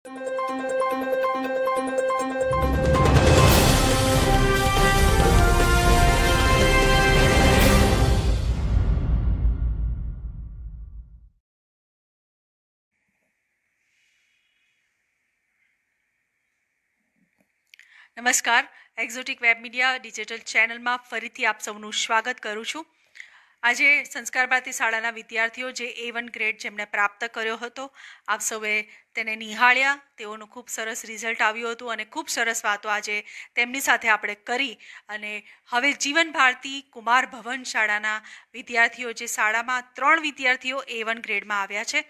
નમસ્કાર exotic web media digital ચેનલમાં ફરીથી આપ સૌનું સ્વાગત કરું છું આજે સંસ્કાર ભારતી શાળાના વિદ્યાર્થીઓ જે એ વન ગ્રેડ જેમણે પ્રાપ્ત કર્યો હતો આપ સૌએ તેને નિહાળ્યા તેઓનું ખૂબ સરસ રિઝલ્ટ આવ્યું હતું અને ખૂબ સરસ વાતો આજે તેમની સાથે આપણે કરી અને હવે જીવન ભારતી કુમાર ભવન શાળાના વિદ્યાર્થીઓ જે શાળામાં ત્રણ વિદ્યાર્થીઓ એ વન ગ્રેડમાં આવ્યા છે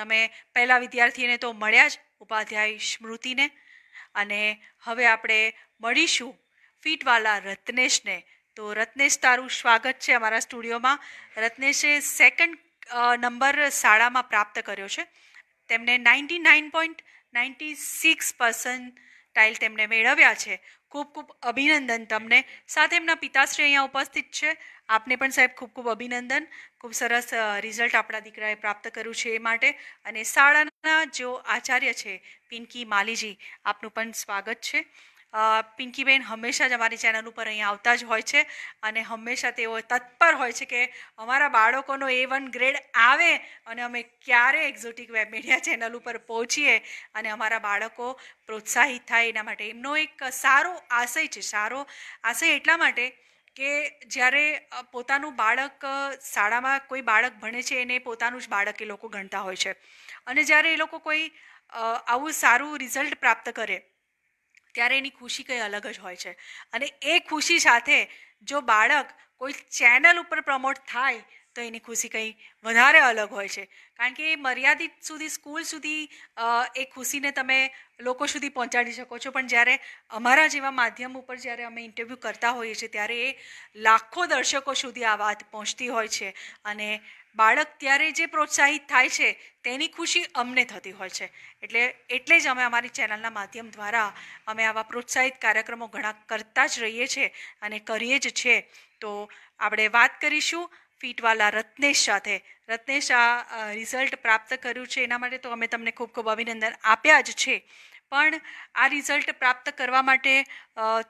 તમે પહેલા વિદ્યાર્થીને તો મળ્યા જ ઉપાધ્યાય સ્મૃતિને અને હવે આપણે મળીશું ફીટવાલા રત્નેશને તો રત્નેશ તારું સ્વાગત છે અમારા સ્ટુડિયોમાં રત્નેશે સેકન્ડ નંબર શાળામાં પ્રાપ્ત કર્યો છે તેમને ninety nine point ninety six percent percentile તેમણે મેળવ્યા છે ખૂબ ખૂબ અભિનંદન તમને સાથે એમના પિતાશ્રી અહીંયા ઉપસ્થિત છે આપને પણ સાહેબ ખૂબ ખૂબ અભિનંદન ખૂબ સરસ રિઝલ્ટ આપણા દીકરાએ પ્રાપ્ત કર્યું છે એ માટે અને શાળાના જો આચાર્ય છે પિંકી માલીજી આપનું પણ સ્વાગત છે પિંકીબેન હંમેશા જ અમારી ચેનલ ઉપર અહીં આવતા જ હોય છે અને હંમેશા તેઓ તત્પર હોય છે કે અમારા બાળકોનો એ વન ગ્રેડ આવે અને અમે ક્યારે એક્ઝોટિક વેબ મીડિયા ચેનલ ઉપર પહોંચીએ અને અમારા બાળકો પ્રોત્સાહિત થાય એના માટે એમનો એક સારો આશય છે સારો આશય એટલા માટે કે જ્યારે પોતાનું બાળક શાળામાં કોઈ બાળક ભણે છે એને પોતાનું જ બાળક એ લોકો ગણતા હોય છે અને જ્યારે એ લોકો કોઈ આવું સારું રિઝલ્ટ પ્રાપ્ત કરે ત્યારે એની ખુશી કંઈ અલગ જ હોય છે અને એ ખુશી સાથે જો બાળક કોઈ ચેનલ ઉપર પ્રમોટ થાય તો એની ખુશી કંઈ વધારે અલગ હોય છે કારણ કે એ મર્યાદિત સુધી સ્કૂલ સુધી એ ખુશીને તમે લોકો સુધી પહોંચાડી શકો છો પણ જ્યારે અમારા જેવા માધ્યમ ઉપર જ્યારે અમે ઇન્ટરવ્યૂ કરતા હોઈએ છીએ ત્યારે એ લાખો દર્શકો સુધી આ વાત પહોંચતી હોય છે અને બાળક ત્યારે જે પ્રોત્સાહિત થાય છે તેની ખુશી અમને થતી હોય છે એટલે એટલે જ અમે અમારી ચેનલના માધ્યમ દ્વારા અમે આવા પ્રોત્સાહિત કાર્યક્રમો ઘણા કરતા જ રહીએ છીએ અને કરીએ જ છે તો આપણે વાત કરીશું ફીટવાલા રત્નેશ સાથે રત્નેશ આ રિઝલ્ટ પ્રાપ્ત કર્યું છે એના માટે તો અમે તમને ખૂબ ખૂબ અભિનંદન આપ્યા જ છે પણ આ રિઝલ્ટ પ્રાપ્ત કરવા માટે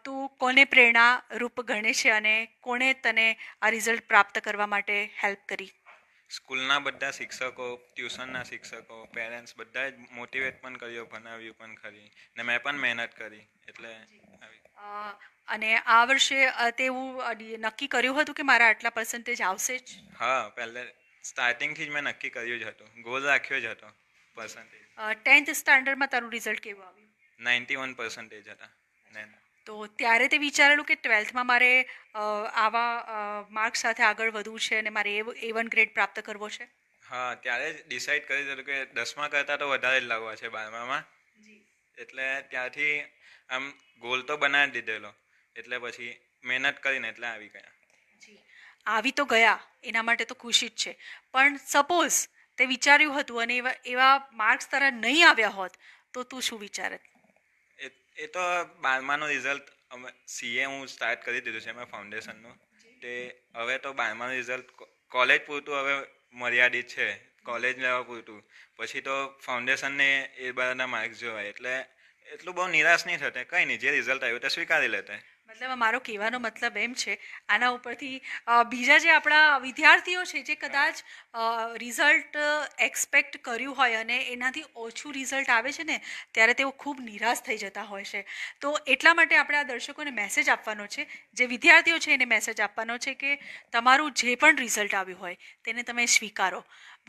તું કોને પ્રેરણા રૂપ ગણે છે અને કોણે તને આ રિઝલ્ટ પ્રાપ્ત કરવા માટે હેલ્પ કરી સ્કૂલના બધા શિક્ષકો ટ્યુશનના શિક્ષકો પેરેન્ટ્સ બધાએ મોટિવેટ પણ કર્યો ભણાવ્યું પણ ખરી ને મેં પણ મહેનત કરી એટલે અને આ વર્ષે તેવું નક્કી કર્યું હતું કે મારા આટલા પર્સન્ટેજ આવશે જ હા પહેલે સ્ટાર્ટિંગથી જ મેં નક્કી કર્યું જ હતું ગોલ રાખ્યો જ હતો પર્સન્ટેજ ટેન્થ સ્ટાન્ડર્ડમાં તારું રિઝલ્ટ કેવું આવ્યું નાઇન્ટી વન પર્સન્ટેજ હતા તો ત્યારે તે વિચારેલું કે ટ્વેલ્થમાં મારે આવા માર્ક્સ સાથે આગળ વધવું છે અને મારે એ વન ગ્રેડ પ્રાપ્ત કરવો છે હા ત્યારે જ ડિસાઈડ કરી દીધું કે દસમા કરતાં તો વધારે જ લાગવા છે બારમામાં એટલે ત્યાંથી આમ ગોલ તો બનાવી દીધેલો એટલે પછી મહેનત કરીને એટલે આવી ગયા આવી તો ગયા એના માટે તો ખુશી જ છે પણ સપોઝ તે વિચાર્યું હતું અને એવા એવા માર્ક્સ તારા નહીં આવ્યા હોત તો તું શું વિચારત એ તો બારમાનું રિઝલ્ટ અમે સીએ હું સ્ટાર્ટ કરી દીધું છે મેં ફાઉન્ડેશનનું તે હવે તો બારમાનું રિઝલ્ટ કોલેજ પૂરતું હવે મર્યાદિત છે કોલેજ લેવા પૂરતું પછી તો ફાઉન્ડેશનને એ બધાના માર્ક્સ જોવાય એટલે એટલું બહુ નિરાશ નહીં થતા કંઈ નહીં જે રિઝલ્ટ આવ્યું તે સ્વીકારી લેતા મતલબ મારો કહેવાનો મતલબ એમ છે આના ઉપરથી બીજા જે આપણા વિદ્યાર્થીઓ છે જે કદાચ રિઝલ્ટ એક્સપેક્ટ કર્યું હોય અને એનાથી ઓછું રિઝલ્ટ આવે છે ને ત્યારે તેઓ ખૂબ નિરાશ થઈ જતા હોય છે તો એટલા માટે આપણે આ દર્શકોને મેસેજ આપવાનો છે જે વિદ્યાર્થીઓ છે એને મેસેજ આપવાનો છે કે તમારું જે પણ રિઝલ્ટ આવ્યું હોય તેને તમે સ્વીકારો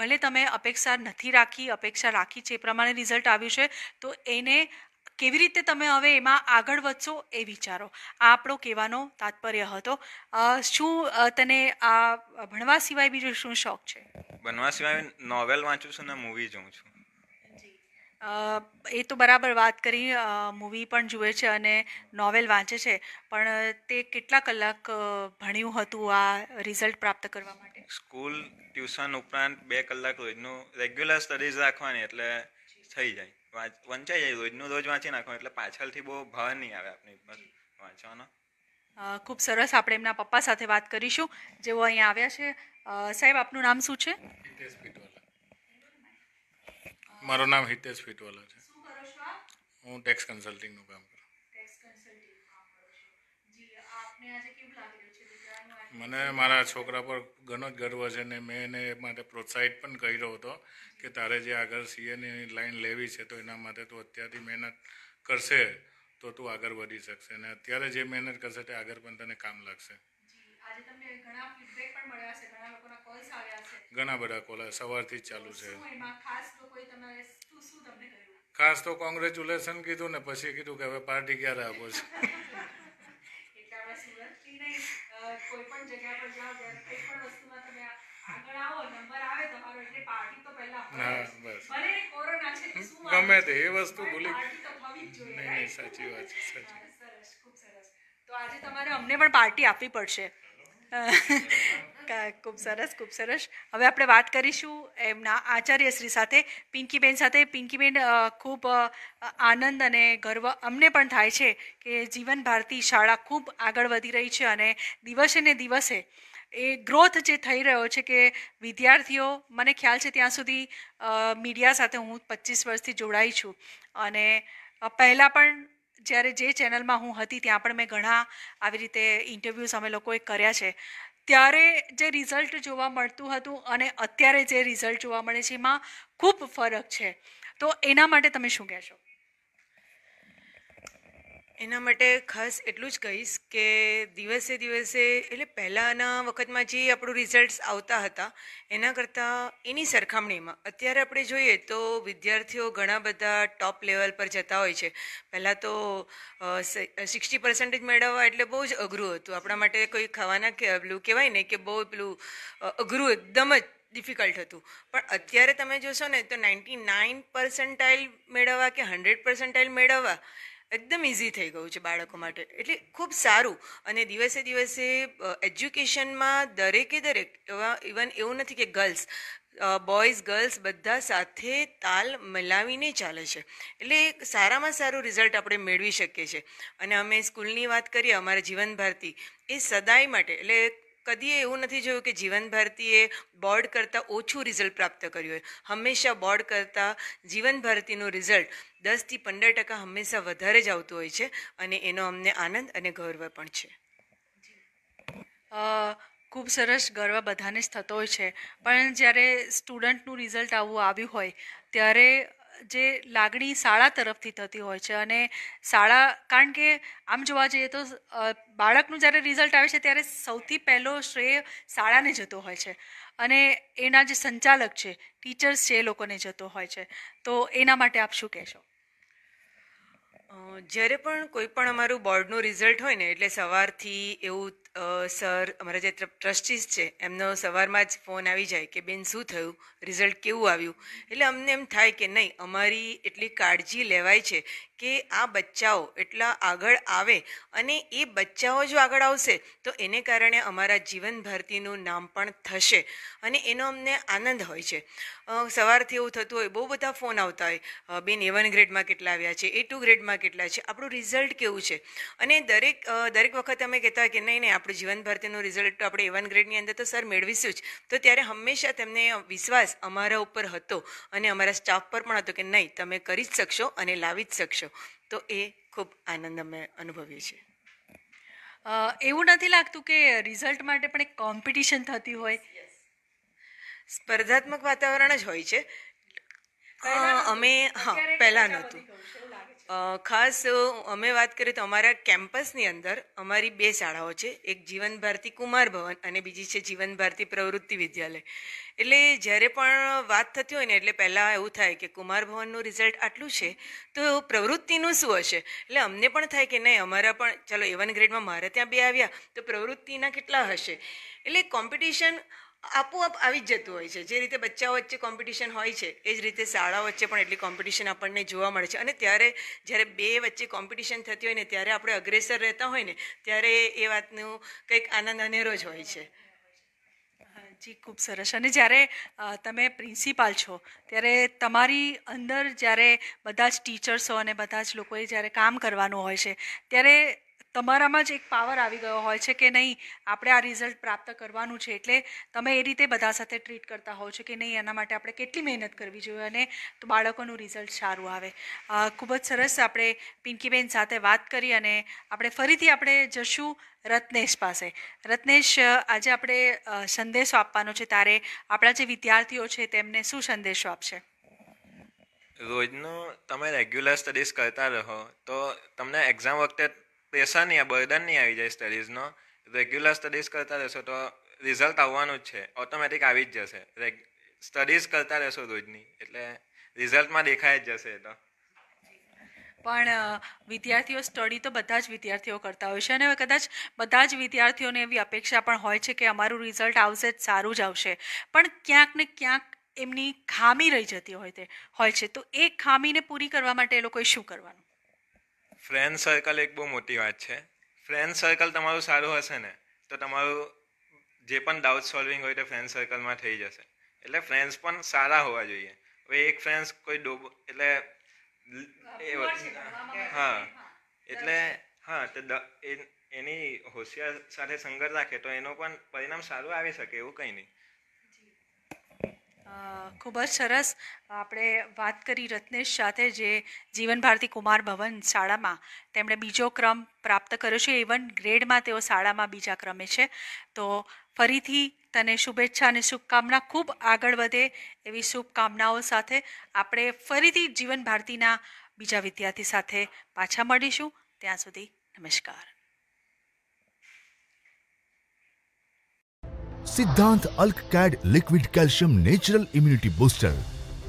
ભલે તમે અપેક્ષા નથી રાખી અપેક્ષા રાખી છે એ પ્રમાણે રિઝલ્ટ આવ્યું છે તો એને કેવી રીતે તમે હવે એમાં આગળ વધશો એ વિચારો આ આપણો કહેવાનો તાત્પર્ય હતો શું તને આ ભણવા સિવાય બીજો શું શોખ છે ભણવા સિવાય નોવેલ વાંચું છું ને મૂવી જોઉં છું એ તો બરાબર વાત કરી મૂવી પણ જુએ છે અને નોવેલ વાંચે છે પણ તે કેટલા કલાક ભણ્યું હતું આ રિઝલ્ટ પ્રાપ્ત કરવા માટે સ્કૂલ ટ્યુશન ઉપરાંત બે કલાક રોજનું રેગ્યુલર સ્ટડીઝ રાખવાની એટલે થઈ જાય વંચાઈ જાય રોજનું રોજ વાંચી નાખો એટલે પાછળથી બહુ ભાર નહીં આવે આપની વાંચવાનો ખૂબ સરસ આપણે એમના પપ્પા સાથે વાત કરીશું જેઓ અહીંયા આવ્યા છે સાહેબ આપનું નામ શું છે મારું નામ હિતેશ ફિટવાલા છે હું ટેક્સ કન્સલ્ટિંગનું કામ કરું ટેક્સ કન્સલ્ટિંગ કામ કરું છું જી આપને આજે કેવું લાગે મને મારા છોકરા પર ઘણો જ ગર્વ છે અને મેં એને માટે પ્રોત્સાહિત પણ કર્યો હતો કે તારે જે આગળ સીએની લાઈન લેવી છે તો એના માટે તું અત્યારથી મહેનત કરશે તો તું આગળ વધી શકશે અને અત્યારે જે મહેનત કરશે તે આગળ પણ તને કામ લાગશે ઘણા બધા કોલા સવારથી જ ચાલુ છે ખાસ તો કોંગ્રેચ્યુલેશન કીધું ને પછી કીધું કે હવે પાર્ટી ક્યારે આપો છે એટલી ગમે તે એ વસ્તુ ભૂલી નહીં સાચી વાત છે સાચી તો આજે તમારે અમને પણ પાર્ટી આપવી પડશે ખૂબ સરસ ખૂબ સરસ હવે આપણે વાત કરીશું એમના આચાર્યશ્રી સાથે પિંકીબેન સાથે પિંકીબેન ખૂબ આનંદ અને ગર્વ અમને પણ થાય છે કે જીવન ભારતી શાળા ખૂબ આગળ વધી રહી છે અને દિવસે ને દિવસે એ ગ્રોથ જે થઈ રહ્યો છે કે વિદ્યાર્થીઓ મને ખ્યાલ છે ત્યાં સુધી મીડિયા સાથે હું પચીસ વર્ષથી જોડાઈ છું અને પહેલાં પણ જ્યારે જે ચેનલમાં હું હતી ત્યાં પણ મેં ઘણા આવી રીતે ઇન્ટરવ્યૂઝ અમે લોકોએ કર્યા છે ત્યારે જે રિઝલ્ટ જોવા મળતું હતું અને અત્યારે જે રિઝલ્ટ જોવા મળે છે એમાં ખૂબ ફરક છે તો એના માટે તમે શું કહેશો એના માટે ખાસ એટલું જ કહીશ કે દિવસે દિવસે એટલે પહેલાંના વખતમાં જે આપણું રિઝલ્ટ્સ આવતા હતા એના કરતાં એની સરખામણીમાં અત્યારે આપણે જોઈએ તો વિદ્યાર્થીઓ ઘણા બધા ટોપ લેવલ પર જતા હોય છે પહેલાં તો સિક્સટી પર્સન્ટેજ મેળવવા એટલે બહુ જ અઘરું હતું આપણા માટે કોઈ ખાવાના કે પેલું કહેવાય ને કે બહુ પેલું અઘરું એકદમ જ ડિફિકલ્ટ હતું પણ અત્યારે તમે જોશો ને તો નાઇન્ટી નાઇન પર્સન્ટાઇલ મેળવવા કે હંડ્રેડ પર્સન્ટાઇલ મેળવવા એકદમ ઇઝી થઈ ગયું છે બાળકો માટે એટલે ખૂબ સારું અને દિવસે દિવસે એજ્યુકેશનમાં દરેકે દરેક એવા ઇવન એવું નથી કે ગર્લ્સ બોયઝ ગર્લ્સ બધા સાથે તાલ મિલાવીને ચાલે છે એટલે સારામાં સારું રિઝલ્ટ આપણે મેળવી શકીએ છીએ અને અમે સ્કૂલની વાત કરીએ અમારા જીવન ભારતી એ સદાય માટે એટલે કદીએ એવું નથી જોયું કે જીવન ભારતીએ બોર્ડ કરતાં ઓછું રિઝલ્ટ પ્રાપ્ત કર્યું હોય હંમેશા બોર્ડ કરતાં જીવન ભારતીનું રિઝલ્ટ દસથી પંદર ટકા હંમેશા વધારે જ આવતું હોય છે અને એનો અમને આનંદ અને ગૌરવ પણ છે ખૂબ સરસ ગર્વ બધાને જ થતો હોય છે પણ જ્યારે સ્ટુડન્ટનું રિઝલ્ટ આવું આવ્યું હોય ત્યારે જે લાગણી શાળા તરફથી થતી હોય છે અને શાળા કારણ કે આમ જોવા જઈએ તો બાળકનું જ્યારે રિઝલ્ટ આવે છે ત્યારે સૌથી પહેલો શ્રેય શાળાને જતો હોય છે અને એના જે સંચાલક છે ટીચર્સ છે એ લોકોને જતો હોય છે તો એના માટે આપ શું કહેશો જ્યારે પણ કોઈ પણ અમારું બોર્ડનું રિઝલ્ટ હોય ને એટલે સવારથી એવું સર અમારા જે ટ્રસ્ટીસ છે એમનો સવારમાં જ ફોન આવી જાય કે બેન શું થયું રિઝલ્ટ કેવું આવ્યું એટલે અમને એમ થાય કે નહીં અમારી એટલી કાળજી લેવાય છે કે આ બચ્ચાઓ એટલા આગળ આવે અને એ બચ્ચાઓ જો આગળ આવશે તો એને કારણે અમારા જીવન ભારતીનું નામ પણ થશે અને એનો અમને આનંદ હોય છે સવારથી એવું થતું હોય બહુ બધા ફોન આવતા હોય બેન એ વન ગ્રેડમાં કેટલા આવ્યા છે એ ટુ ગ્રેડમાં કેટલા છે આપણું રિઝલ્ટ કેવું છે અને દરેક દરેક વખત અમે કહેતા કે નહીં નહીં આપણે જીવન ભારતીનું રિઝલ્ટ આપણે એવન ગ્રેડની અંદર તો સર મેળવીશું જ તો ત્યારે હંમેશા તેમને વિશ્વાસ અમારા ઉપર હતો અને અમારા સ્ટાફ પર પણ હતો કે નહીં તમે કરી જ શકશો અને લાવી જ શકશો તો એ ખૂબ આનંદ અમે અનુભવીએ છીએ એવું નથી લાગતું કે રિઝલ્ટ માટે પણ એક કોમ્પિટિશન થતી હોય સ્પર્ધાત્મક વાતાવરણ જ હોય છે અમે હા પહેલાં નહોતું ખાસ અમે વાત કરીએ તો અમારા કેમ્પસની અંદર અમારી બે શાળાઓ છે એક જીવન ભારતી કુમાર ભવન અને બીજી છે જીવન ભારતી પ્રવૃત્તિ વિદ્યાલય એટલે જ્યારે પણ વાત થતી હોય ને એટલે પહેલાં એવું થાય કે કુમાર ભવનનું રિઝલ્ટ આટલું છે તો પ્રવૃત્તિનું શું હશે એટલે અમને પણ થાય કે નહીં અમારા પણ ચલો એવન ગ્રેડમાં મારે ત્યાં બે આવ્યા તો પ્રવૃત્તિના કેટલા હશે એટલે કોમ્પિટિશન આપોઆપ આવી જ જતું હોય છે જે રીતે બચ્ચાઓ વચ્ચે કોમ્પિટિશન હોય છે એ જ રીતે શાળાઓ વચ્ચે પણ એટલી કોમ્પિટિશન આપણને જોવા મળે છે અને ત્યારે જ્યારે બે વચ્ચે કોમ્પિટિશન થતી હોય ને ત્યારે આપણે અગ્રેસર રહેતા હોય ને ત્યારે એ વાતનું કંઈક આનંદ અનેરો જ હોય છે જી ખૂબ સરસ અને જ્યારે તમે પ્રિન્સિપાલ છો ત્યારે તમારી અંદર જ્યારે બધા જ ટીચર્સો અને બધા જ લોકોએ જ્યારે કામ કરવાનું હોય છે ત્યારે તમારામાં જ એક પાવર આવી ગયો હોય છે કે નહીં આપણે આ રિઝલ્ટ પ્રાપ્ત કરવાનું છે એટલે તમે એ રીતે બધા સાથે ટ્રીટ કરતા હોવ છો કે નહીં એના માટે આપણે કેટલી મહેનત કરવી જોઈએ અને તો બાળકોનું રિઝલ્ટ સારું આવે ખૂબ જ સરસ આપણે પિંકીબેન સાથે વાત કરી અને આપણે ફરીથી આપણે જશું રત્નેશ પાસે રત્નેશ આજે આપણે સંદેશો આપવાનો છે તારે આપણા જે વિદ્યાર્થીઓ છે તેમને શું સંદેશો આપશે રોજનો તમે રેગ્યુલર સ્ટડીઝ કરતા રહો તો તમને એક્ઝામ વખતે નહીં આ નહીં આવી જાય સ્ટડીઝનો રેગ્યુલર સ્ટડીઝ કરતા રહેશો તો રિઝલ્ટ આવવાનું જ છે ઓટોમેટિક આવી જ જશે સ્ટડીઝ કરતા રહેશો રોજની એટલે રિઝલ્ટમાં દેખાય જ જશે એ તો પણ વિદ્યાર્થીઓ સ્ટડી તો બધા જ વિદ્યાર્થીઓ કરતા હોય છે અને કદાચ બધા જ વિદ્યાર્થીઓને એવી અપેક્ષા પણ હોય છે કે અમારું રિઝલ્ટ આવશે જ સારું જ આવશે પણ ક્યાંક ને ક્યાંક એમની ખામી રહી જતી હોય તે હોય છે તો એ ખામીને પૂરી કરવા માટે એ લોકોએ શું કરવાનું ફ્રેન્ડ સર્કલ એક બહુ મોટી વાત છે ફ્રેન્ડ સર્કલ તમારું સારું હશે ને તો તમારું જે પણ ડાઉટ સોલ્વિંગ હોય તે ફ્રેન્ડ સર્કલમાં થઈ જશે એટલે ફ્રેન્ડ્સ પણ સારા હોવા જોઈએ હવે એક ફ્રેન્ડ્સ કોઈ ડોબો એટલે એ હા એટલે હા તો એની હોશિયાર સાથે સંગત રાખે તો એનો પણ પરિણામ સારું આવી શકે એવું કંઈ નહીં ખૂબ જ સરસ આપણે વાત કરી રત્નેશ સાથે જે જીવન ભારતી કુમાર ભવન શાળામાં તેમણે બીજો ક્રમ પ્રાપ્ત કર્યો છે ઇવન ગ્રેડમાં તેઓ શાળામાં બીજા ક્રમે છે તો ફરીથી તને શુભેચ્છા અને શુભકામના ખૂબ આગળ વધે એવી શુભકામનાઓ સાથે આપણે ફરીથી જીવન ભારતીના બીજા વિદ્યાર્થી સાથે પાછા મળીશું ત્યાં સુધી નમસ્કાર सिद्धांत अल्क कैड liquid calcium natural immunity booster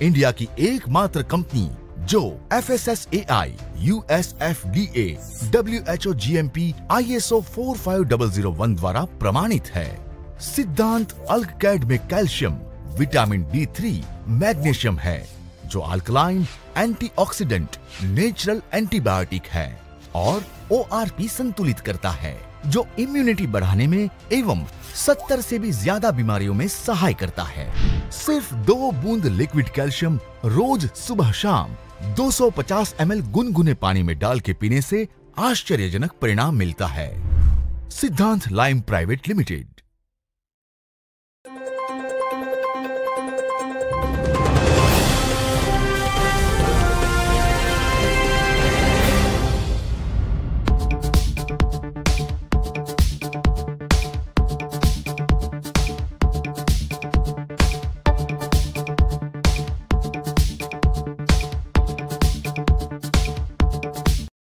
India की एकमात्र कंपनी जो F S S A I U S F D A W H O G M P I S O four five double zero one द्वारा प्रमाणित है सिद्धांत अल्क कैड में calcium vitamin D three magnesium है जो अल्कलाइन एंटीऑक्सीडेंट नेचुरल एंटीबायोटिक है और ओ आर पी संतुलित करता है जो इम्यूनिटी बढ़ाने में एवं 70 से भी ज्यादा बीमारियों में सहाय करता है सिर्फ दो बूंद लिक्विड कैल्शियम रोज सुबह शाम 250 एल गुनगुने पानी में डाल के पीने से आश्चर्यजनक परिणाम मिलता है सिद्धांत लाइम प्राइवेट लिमिटेड